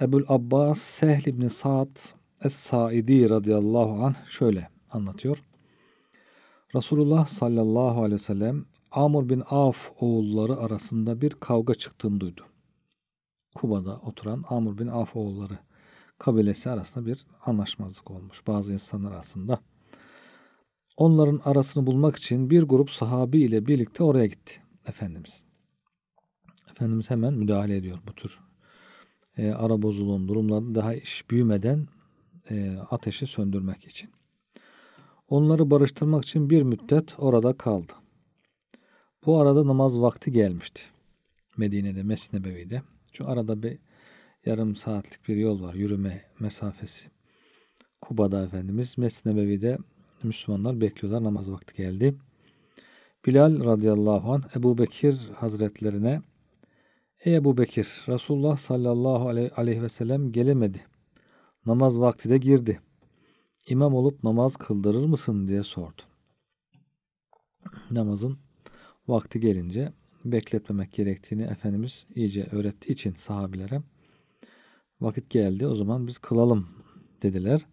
Ebul Abbas Sehl ibn Sa'd Es-Saidi radıyallahu anh şöyle anlatıyor. Resulullah sallallahu aleyhi ve sellem Amr bin Af oğulları arasında bir kavga çıktığını duydu. Kuba'da oturan Amr bin Af oğulları kabilesi arasında bir anlaşmazlık olmuş bazı insanlar arasında. Onların arasını bulmak için bir grup sahabi ile birlikte oraya gitti Efendimiz. Efendimiz hemen müdahale ediyor bu tür e, ara bozuluğun durumları daha iş büyümeden e, ateşi söndürmek için. Onları barıştırmak için bir müddet orada kaldı. Bu arada namaz vakti gelmişti. Medine'de, Mescid-i Çünkü arada bir yarım saatlik bir yol var yürüme mesafesi. Kuba'da Efendimiz mescid Müslümanlar bekliyorlar namaz vakti geldi. Bilal radıyallahu an Ebu Bekir hazretlerine Ey Ebu Bekir, Resulullah sallallahu aleyhi ve sellem gelemedi. Namaz vakti de girdi. İmam olup namaz kıldırır mısın diye sordu. Namazın vakti gelince bekletmemek gerektiğini Efendimiz iyice öğrettiği için sahabilere vakit geldi o zaman biz kılalım dediler.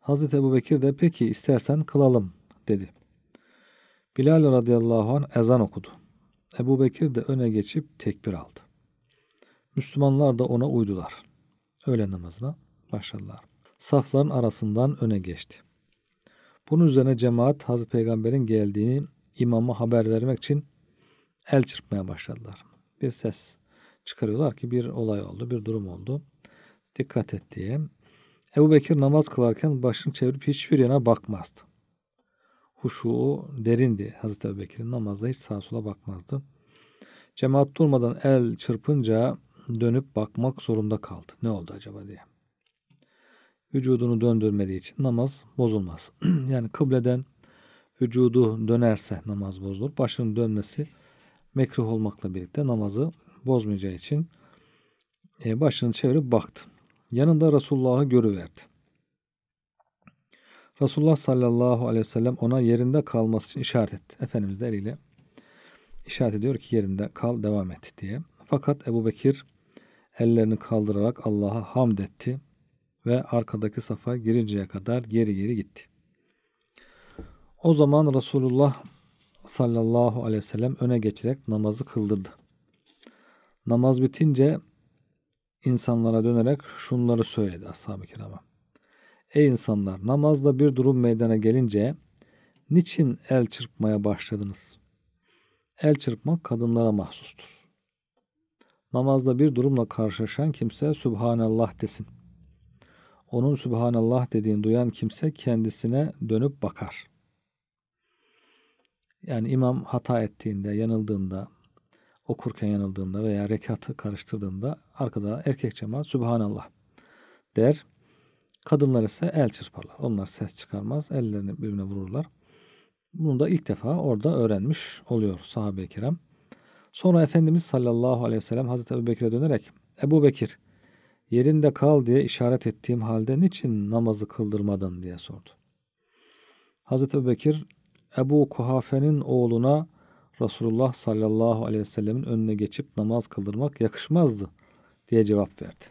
Hazreti Ebu Bekir de peki istersen kılalım dedi. Bilal radıyallahu an ezan okudu. Ebu Bekir de öne geçip tekbir aldı. Müslümanlar da ona uydular. Öğle namazına başladılar. Safların arasından öne geçti. Bunun üzerine cemaat Hazreti Peygamber'in geldiğini imama haber vermek için el çırpmaya başladılar. Bir ses çıkarıyorlar ki bir olay oldu, bir durum oldu. Dikkat et diye. Ebu Bekir namaz kılarken başını çevirip hiçbir yana bakmazdı. Huşu derindi Hazreti Ebu Bekir'in namazda hiç sağa sola bakmazdı. Cemaat durmadan el çırpınca dönüp bakmak zorunda kaldı. Ne oldu acaba diye. Vücudunu döndürmediği için namaz bozulmaz. yani kıbleden vücudu dönerse namaz bozulur. Başının dönmesi mekruh olmakla birlikte namazı bozmayacağı için e, başını çevirip baktı. Yanında Resulullah'ı görüverdi. Resulullah sallallahu aleyhi ve sellem ona yerinde kalması için işaret etti. Efendimiz de eliyle işaret ediyor ki yerinde kal devam et diye. Fakat Ebu Bekir ellerini kaldırarak Allah'a hamd etti ve arkadaki safa girinceye kadar geri geri gitti. O zaman Resulullah sallallahu aleyhi ve sellem öne geçerek namazı kıldırdı. Namaz bitince insanlara dönerek şunları söyledi ashab-ı kirama. Ey insanlar namazda bir durum meydana gelince niçin el çırpmaya başladınız? El çırpmak kadınlara mahsustur. Namazda bir durumla karşılaşan kimse Subhanallah desin. Onun Subhanallah dediğini duyan kimse kendisine dönüp bakar. Yani imam hata ettiğinde, yanıldığında, okurken yanıldığında veya rekatı karıştırdığında arkada erkek cemaat Subhanallah der. Kadınlar ise el çırparlar. Onlar ses çıkarmaz. Ellerini birbirine vururlar. Bunu da ilk defa orada öğrenmiş oluyor sahabe-i kiram. Sonra Efendimiz sallallahu aleyhi ve sellem Hazreti Ebu Bekir'e dönerek Ebu Bekir yerinde kal diye işaret ettiğim halde niçin namazı kıldırmadın diye sordu. Hazreti Ebu Bekir Ebu Kuhafe'nin oğluna Resulullah sallallahu aleyhi ve sellemin önüne geçip namaz kıldırmak yakışmazdı diye cevap verdi.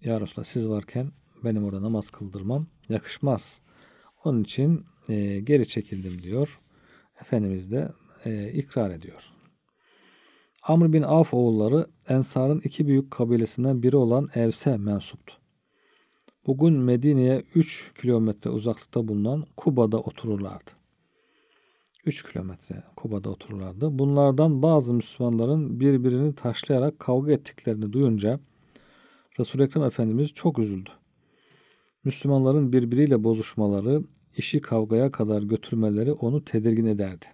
Ya Resulallah siz varken benim orada namaz kıldırmam yakışmaz. Onun için e, geri çekildim diyor. Efendimiz de e, ikrar ediyor. Amr bin Af oğulları Ensar'ın iki büyük kabilesinden biri olan Evse mensuptu. Bugün Medine'ye 3 kilometre uzaklıkta bulunan Kuba'da otururlardı. 3 kilometre Kuba'da otururlardı. Bunlardan bazı Müslümanların birbirini taşlayarak kavga ettiklerini duyunca Resul Ekrem Efendimiz çok üzüldü. Müslümanların birbiriyle bozuşmaları, işi kavgaya kadar götürmeleri onu tedirgin ederdi.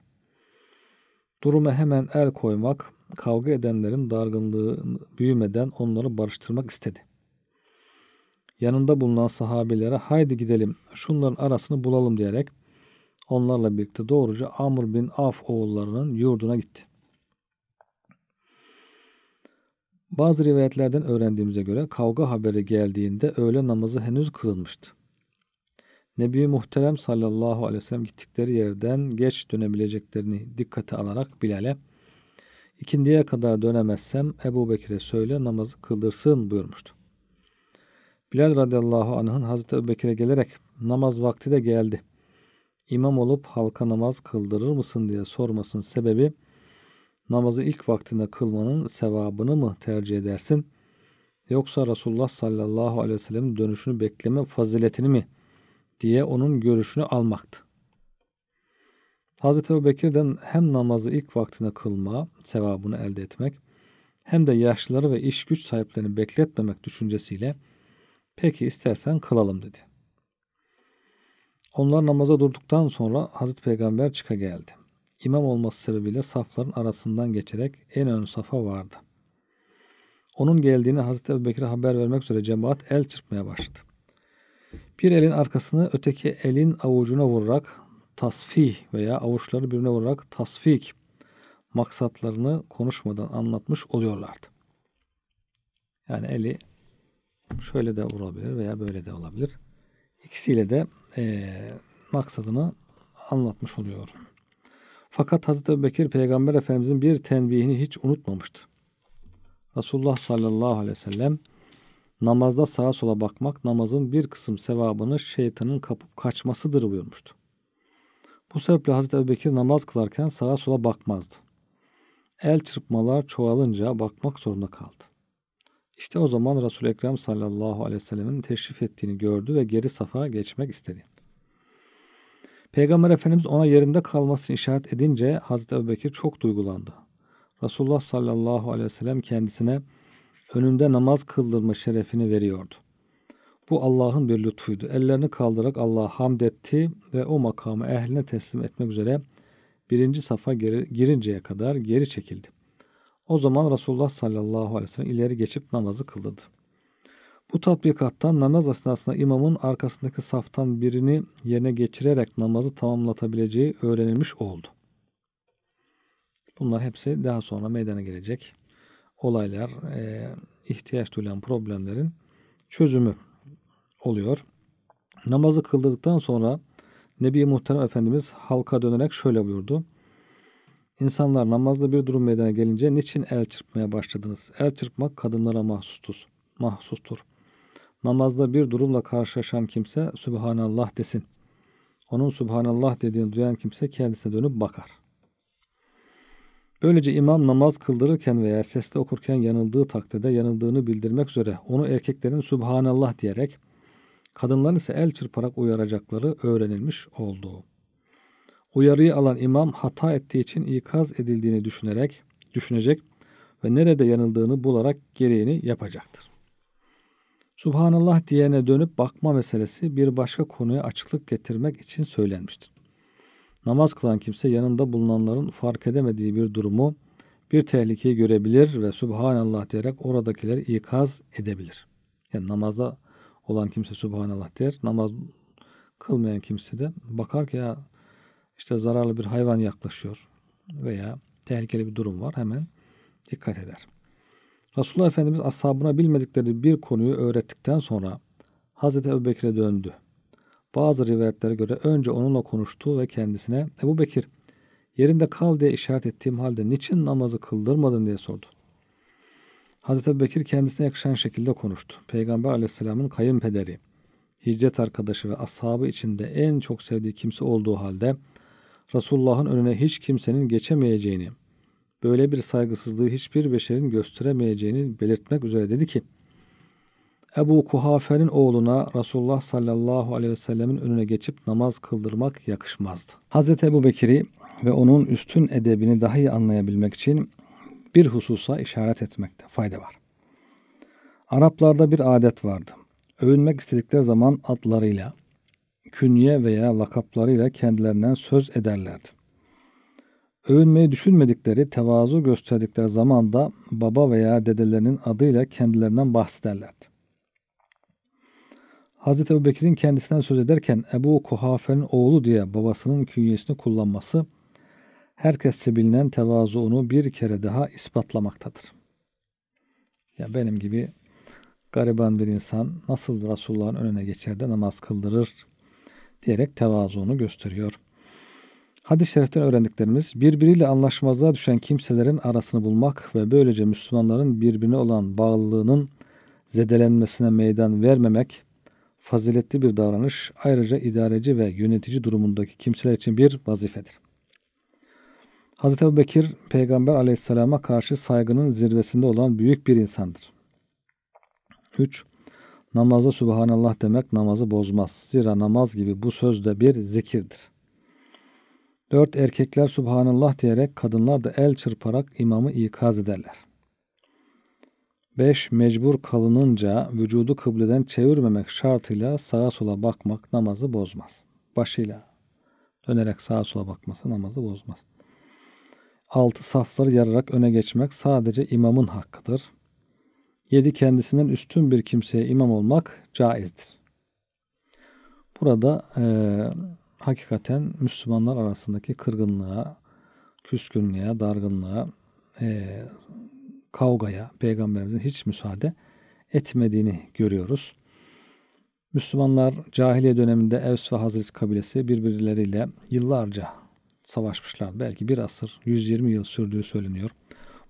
Duruma hemen el koymak, kavga edenlerin dargınlığı büyümeden onları barıştırmak istedi. Yanında bulunan sahabilere haydi gidelim şunların arasını bulalım diyerek onlarla birlikte doğruca Amr bin Af oğullarının yurduna gitti. Bazı rivayetlerden öğrendiğimize göre kavga haberi geldiğinde öğle namazı henüz kılınmıştı. Nebi Muhterem sallallahu aleyhi ve sellem gittikleri yerden geç dönebileceklerini dikkate alarak Bilal'e İkindiye kadar dönemezsem Ebu Bekir'e söyle namazı kıldırsın buyurmuştu. Bilal radıyallahu anh'ın Hazreti Ebu Bekir'e gelerek namaz vakti de geldi. İmam olup halka namaz kıldırır mısın diye sormasının sebebi namazı ilk vaktinde kılmanın sevabını mı tercih edersin yoksa Resulullah sallallahu aleyhi ve sellem dönüşünü bekleme faziletini mi diye onun görüşünü almaktı. Hazreti Ebu Bekir'den hem namazı ilk vaktine kılma, sevabını elde etmek, hem de yaşlıları ve iş güç sahiplerini bekletmemek düşüncesiyle peki istersen kılalım dedi. Onlar namaza durduktan sonra Hazreti Peygamber çıka geldi. İmam olması sebebiyle safların arasından geçerek en ön safa vardı. Onun geldiğini Hazreti Ebu Bekir'e haber vermek üzere cemaat el çırpmaya başladı. Bir elin arkasını öteki elin avucuna vurarak tasfih veya avuçları birbirine vurarak tasfik maksatlarını konuşmadan anlatmış oluyorlardı. Yani eli şöyle de vurabilir veya böyle de olabilir. İkisiyle de e, maksadını anlatmış oluyor. Fakat Hazreti Bekir Peygamber Efendimizin bir tenbihini hiç unutmamıştı. Resulullah sallallahu aleyhi ve sellem namazda sağa sola bakmak namazın bir kısım sevabını şeytanın kapıp kaçmasıdır buyurmuştu. Bu sebeple Hazreti Ebubekir namaz kılarken sağa sola bakmazdı. El çırpmalar çoğalınca bakmak zorunda kaldı. İşte o zaman Resul Ekrem sallallahu aleyhi ve sellemin teşrif ettiğini gördü ve geri safa geçmek istedi. Peygamber Efendimiz ona yerinde kalmasını işaret edince Hazreti Ebubekir çok duygulandı. Resulullah sallallahu aleyhi ve sellem kendisine önünde namaz kıldırma şerefini veriyordu. Bu Allah'ın bir lütfuydu. Ellerini kaldırarak Allah'a hamd etti ve o makamı ehline teslim etmek üzere birinci safa geri, girinceye kadar geri çekildi. O zaman Resulullah sallallahu aleyhi ve sellem ileri geçip namazı kıldırdı. Bu tatbikattan namaz esnasında imamın arkasındaki saftan birini yerine geçirerek namazı tamamlatabileceği öğrenilmiş oldu. Bunlar hepsi daha sonra meydana gelecek olaylar, ihtiyaç duyulan problemlerin çözümü oluyor. Namazı kıldırdıktan sonra Nebi Muhterem Efendimiz halka dönerek şöyle buyurdu. İnsanlar namazda bir durum meydana gelince niçin el çırpmaya başladınız? El çırpmak kadınlara mahsustur. mahsustur. Namazda bir durumla karşılaşan kimse Sübhanallah desin. Onun Subhanallah dediğini duyan kimse kendisine dönüp bakar. Böylece imam namaz kıldırırken veya sesle okurken yanıldığı takdirde yanıldığını bildirmek üzere onu erkeklerin Subhanallah diyerek kadınların ise el çırparak uyaracakları öğrenilmiş oldu. Uyarıyı alan imam hata ettiği için ikaz edildiğini düşünerek, düşünecek ve nerede yanıldığını bularak gereğini yapacaktır. Subhanallah diyene dönüp bakma meselesi bir başka konuya açıklık getirmek için söylenmiştir. Namaz kılan kimse yanında bulunanların fark edemediği bir durumu, bir tehlikeyi görebilir ve Subhanallah diyerek oradakileri ikaz edebilir. Yani namaza olan kimse Subhanallah der. Namaz kılmayan kimse de bakar ki ya işte zararlı bir hayvan yaklaşıyor veya tehlikeli bir durum var hemen dikkat eder. Resulullah Efendimiz ashabına bilmedikleri bir konuyu öğrettikten sonra Hazreti Ebu Bekir'e döndü. Bazı rivayetlere göre önce onunla konuştu ve kendisine Ebu Bekir yerinde kal diye işaret ettiğim halde niçin namazı kıldırmadın diye sordu. Hazreti Ebu Bekir kendisine yakışan şekilde konuştu. Peygamber aleyhisselamın kayınpederi, hicret arkadaşı ve ashabı içinde en çok sevdiği kimse olduğu halde Resulullah'ın önüne hiç kimsenin geçemeyeceğini, böyle bir saygısızlığı hiçbir beşerin gösteremeyeceğini belirtmek üzere dedi ki, Ebu Kuhafe'nin oğluna Resulullah sallallahu aleyhi ve sellemin önüne geçip namaz kıldırmak yakışmazdı. Hazreti Ebu Bekir'i ve onun üstün edebini daha iyi anlayabilmek için bir hususa işaret etmekte fayda var. Araplarda bir adet vardı. Övünmek istedikleri zaman adlarıyla, künye veya lakaplarıyla kendilerinden söz ederlerdi. Övünmeyi düşünmedikleri, tevazu gösterdikleri zaman da baba veya dedelerinin adıyla kendilerinden bahsederlerdi. Hz. Ebu Bekir'in kendisinden söz ederken Ebu Kuhafe'nin oğlu diye babasının künyesini kullanması herkesçe bilinen tevazuunu bir kere daha ispatlamaktadır. Ya benim gibi gariban bir insan nasıl Resulullah'ın önüne geçer de namaz kıldırır diyerek tevazuunu gösteriyor. Hadis-i şeriften öğrendiklerimiz birbiriyle anlaşmazlığa düşen kimselerin arasını bulmak ve böylece Müslümanların birbirine olan bağlılığının zedelenmesine meydan vermemek faziletli bir davranış ayrıca idareci ve yönetici durumundaki kimseler için bir vazifedir. Hazreti Ebu Bekir peygamber aleyhisselama karşı saygının zirvesinde olan büyük bir insandır. 3. Namazda Subhanallah demek namazı bozmaz. Zira namaz gibi bu söz de bir zikirdir. 4. Erkekler Subhanallah diyerek kadınlar da el çırparak imamı ikaz ederler. 5. Mecbur kalınınca vücudu kıbleden çevirmemek şartıyla sağa sola bakmak namazı bozmaz. Başıyla dönerek sağa sola bakması namazı bozmaz. Altı safları yararak öne geçmek sadece imamın hakkıdır. Yedi kendisinden üstün bir kimseye imam olmak caizdir. Burada e, hakikaten Müslümanlar arasındaki kırgınlığa, küskünlüğe, dargınlığa, e, kavgaya peygamberimizin hiç müsaade etmediğini görüyoruz. Müslümanlar cahiliye döneminde Evs ve Hazret kabilesi birbirleriyle yıllarca savaşmışlar. Belki bir asır, 120 yıl sürdüğü söyleniyor.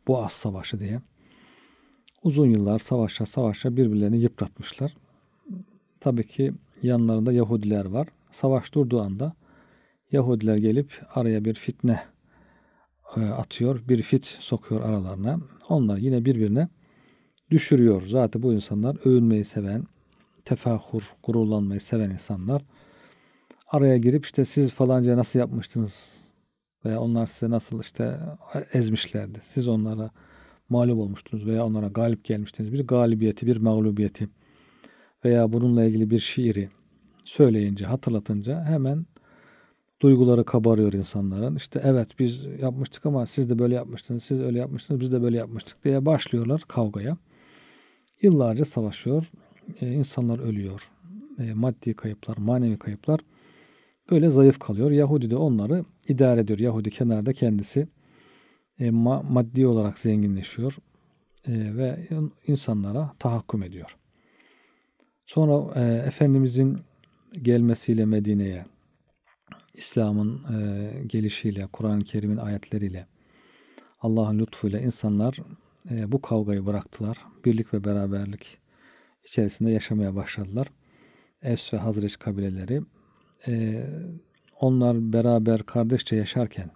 Boğaz Savaşı diye. Uzun yıllar savaşa savaşa birbirlerini yıpratmışlar. Tabii ki yanlarında Yahudiler var. Savaş durduğu anda Yahudiler gelip araya bir fitne e, atıyor, bir fit sokuyor aralarına. Onlar yine birbirine düşürüyor. Zaten bu insanlar övünmeyi seven, tefahur, gururlanmayı seven insanlar. Araya girip işte siz falanca nasıl yapmıştınız, veya onlar size nasıl işte ezmişlerdi. Siz onlara mağlup olmuştunuz veya onlara galip gelmiştiniz. Bir galibiyeti, bir mağlubiyeti veya bununla ilgili bir şiiri söyleyince, hatırlatınca hemen duyguları kabarıyor insanların. İşte evet biz yapmıştık ama siz de böyle yapmıştınız, siz öyle yapmıştınız, biz de böyle yapmıştık diye başlıyorlar kavgaya. Yıllarca savaşıyor, e, insanlar ölüyor, e, maddi kayıplar, manevi kayıplar öyle zayıf kalıyor. Yahudi de onları idare ediyor. Yahudi kenarda kendisi e, ma- maddi olarak zenginleşiyor e, ve insanlara tahakküm ediyor. Sonra e, Efendimizin gelmesiyle Medine'ye, İslam'ın e, gelişiyle, Kur'an-ı Kerim'in ayetleriyle, Allah'ın lütfuyla insanlar e, bu kavgayı bıraktılar. Birlik ve beraberlik içerisinde yaşamaya başladılar. Es ve Hazreç kabileleri e, onlar beraber kardeşçe yaşarken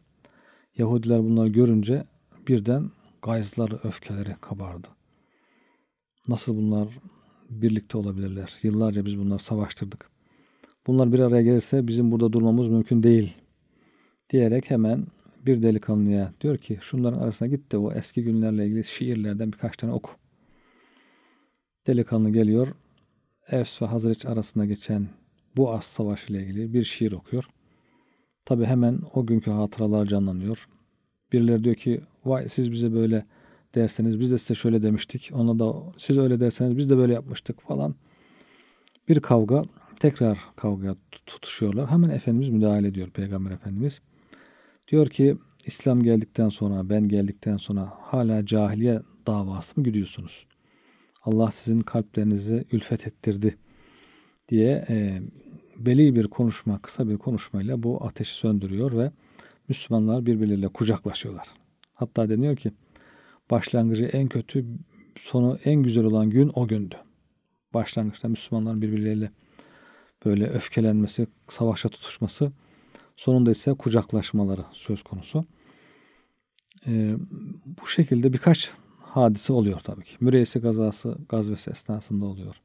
Yahudiler bunları görünce birden gayzları, öfkeleri kabardı. Nasıl bunlar birlikte olabilirler? Yıllarca biz bunları savaştırdık. Bunlar bir araya gelirse bizim burada durmamız mümkün değil diyerek hemen bir delikanlıya diyor ki şunların arasına git de o eski günlerle ilgili şiirlerden birkaç tane oku. Delikanlı geliyor. Efs ve Hazreç arasında geçen bu Boğaz Savaşı ile ilgili bir şiir okuyor. Tabi hemen o günkü hatıralar canlanıyor. Birileri diyor ki vay siz bize böyle derseniz biz de size şöyle demiştik. Ona da siz öyle derseniz biz de böyle yapmıştık falan. Bir kavga tekrar kavgaya tutuşuyorlar. Hemen Efendimiz müdahale ediyor Peygamber Efendimiz. Diyor ki İslam geldikten sonra ben geldikten sonra hala cahiliye davası mı gidiyorsunuz? Allah sizin kalplerinizi ülfet ettirdi diye e, beli bir konuşma, kısa bir konuşmayla bu ateşi söndürüyor ve Müslümanlar birbirleriyle kucaklaşıyorlar. Hatta deniyor ki başlangıcı en kötü, sonu en güzel olan gün o gündü. Başlangıçta Müslümanların birbirleriyle böyle öfkelenmesi, savaşa tutuşması, sonunda ise kucaklaşmaları söz konusu. Ee, bu şekilde birkaç hadise oluyor tabii ki. Müreysi gazası, gazvesi esnasında oluyor.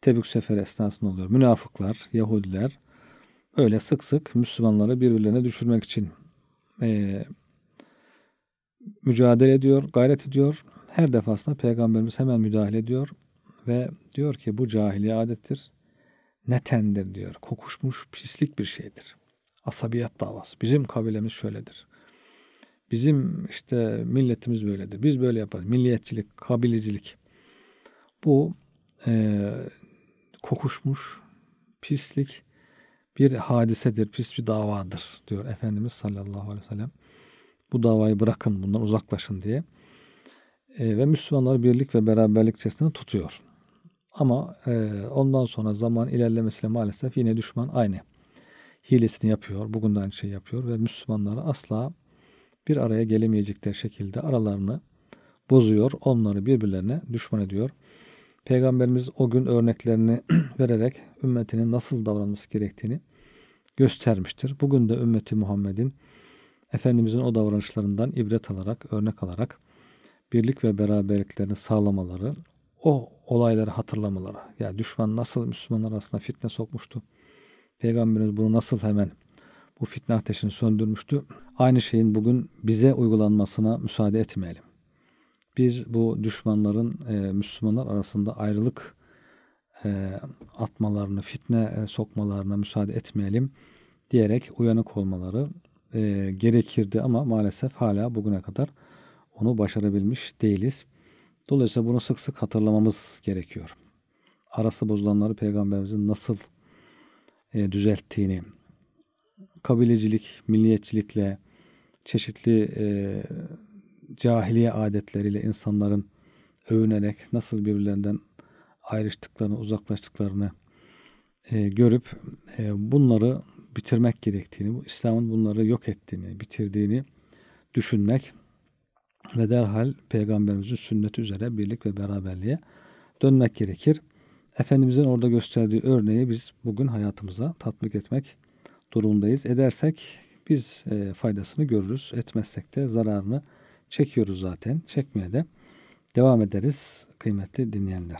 Tebük seferi esnasında oluyor. Münafıklar, Yahudiler öyle sık sık Müslümanları birbirlerine düşürmek için e, mücadele ediyor, gayret ediyor. Her defasında Peygamberimiz hemen müdahale ediyor ve diyor ki bu cahiliye adettir. Netendir diyor. Kokuşmuş pislik bir şeydir. Asabiyet davası. Bizim kabilemiz şöyledir. Bizim işte milletimiz böyledir. Biz böyle yaparız. Milliyetçilik, kabilecilik. Bu e, kokuşmuş pislik bir hadisedir, pis bir davadır diyor Efendimiz sallallahu aleyhi ve sellem. Bu davayı bırakın, bundan uzaklaşın diye. E, ve Müslümanlar birlik ve beraberlik içerisinde tutuyor. Ama e, ondan sonra zaman ilerlemesiyle maalesef yine düşman aynı. Hilesini yapıyor, bugün de aynı şeyi yapıyor ve Müslümanları asla bir araya gelemeyecekleri şekilde aralarını bozuyor, onları birbirlerine düşman ediyor. Peygamberimiz o gün örneklerini vererek ümmetinin nasıl davranması gerektiğini göstermiştir. Bugün de ümmeti Muhammed'in Efendimizin o davranışlarından ibret alarak, örnek alarak birlik ve beraberliklerini sağlamaları, o olayları hatırlamaları. Yani düşman nasıl Müslümanlar arasında fitne sokmuştu. Peygamberimiz bunu nasıl hemen bu fitne ateşini söndürmüştü. Aynı şeyin bugün bize uygulanmasına müsaade etmeyelim biz bu düşmanların e, Müslümanlar arasında ayrılık e, atmalarını, fitne e, sokmalarına müsaade etmeyelim diyerek uyanık olmaları e, gerekirdi ama maalesef hala bugüne kadar onu başarabilmiş değiliz. Dolayısıyla bunu sık sık hatırlamamız gerekiyor. Arası bozulanları peygamberimizin nasıl e, düzelttiğini, kabilecilik, milliyetçilikle çeşitli e, cahiliye adetleriyle insanların övünerek nasıl birbirlerinden ayrıştıklarını, uzaklaştıklarını e, görüp e, bunları bitirmek gerektiğini, bu İslam'ın bunları yok ettiğini, bitirdiğini düşünmek ve derhal Peygamberimizin sünneti üzere birlik ve beraberliğe dönmek gerekir. Efendimizin orada gösterdiği örneği biz bugün hayatımıza tatbik etmek durumundayız. Edersek biz e, faydasını görürüz. Etmezsek de zararını görürüz Çekiyoruz zaten. Çekmeye de devam ederiz kıymetli dinleyenler.